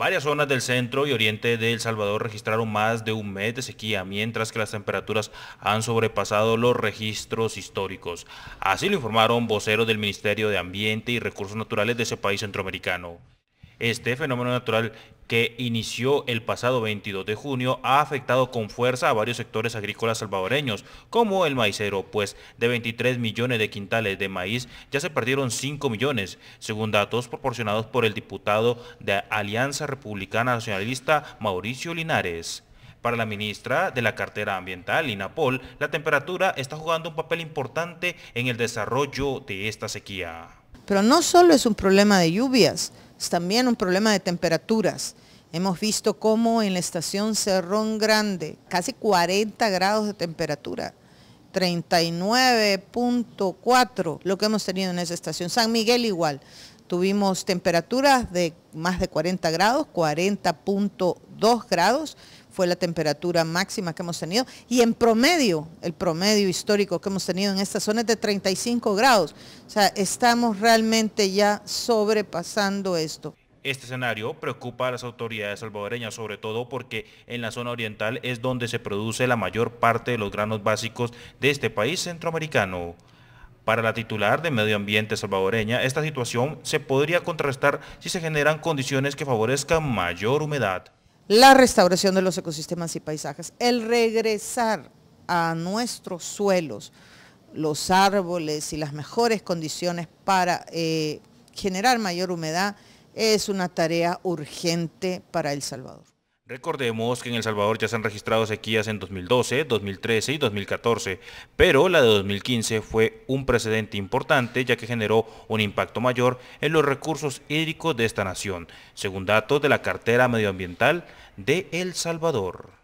Varias zonas del centro y oriente de El Salvador registraron más de un mes de sequía, mientras que las temperaturas han sobrepasado los registros históricos. Así lo informaron voceros del Ministerio de Ambiente y Recursos Naturales de ese país centroamericano. Este fenómeno natural que inició el pasado 22 de junio ha afectado con fuerza a varios sectores agrícolas salvadoreños, como el maicero, pues de 23 millones de quintales de maíz ya se perdieron 5 millones, según datos proporcionados por el diputado de Alianza Republicana Nacionalista Mauricio Linares. Para la ministra de la cartera ambiental, INAPOL, la temperatura está jugando un papel importante en el desarrollo de esta sequía. Pero no solo es un problema de lluvias, también un problema de temperaturas. Hemos visto cómo en la estación Cerrón Grande, casi 40 grados de temperatura, 39.4 lo que hemos tenido en esa estación. San Miguel igual, Tuvimos temperaturas de más de 40 grados, 40.2 grados fue la temperatura máxima que hemos tenido y en promedio, el promedio histórico que hemos tenido en esta zona es de 35 grados. O sea, estamos realmente ya sobrepasando esto. Este escenario preocupa a las autoridades salvadoreñas, sobre todo porque en la zona oriental es donde se produce la mayor parte de los granos básicos de este país centroamericano. Para la titular de Medio Ambiente salvadoreña, esta situación se podría contrarrestar si se generan condiciones que favorezcan mayor humedad. La restauración de los ecosistemas y paisajes, el regresar a nuestros suelos los árboles y las mejores condiciones para eh, generar mayor humedad es una tarea urgente para El Salvador. Recordemos que en El Salvador ya se han registrado sequías en 2012, 2013 y 2014, pero la de 2015 fue un precedente importante ya que generó un impacto mayor en los recursos hídricos de esta nación, según datos de la cartera medioambiental de El Salvador.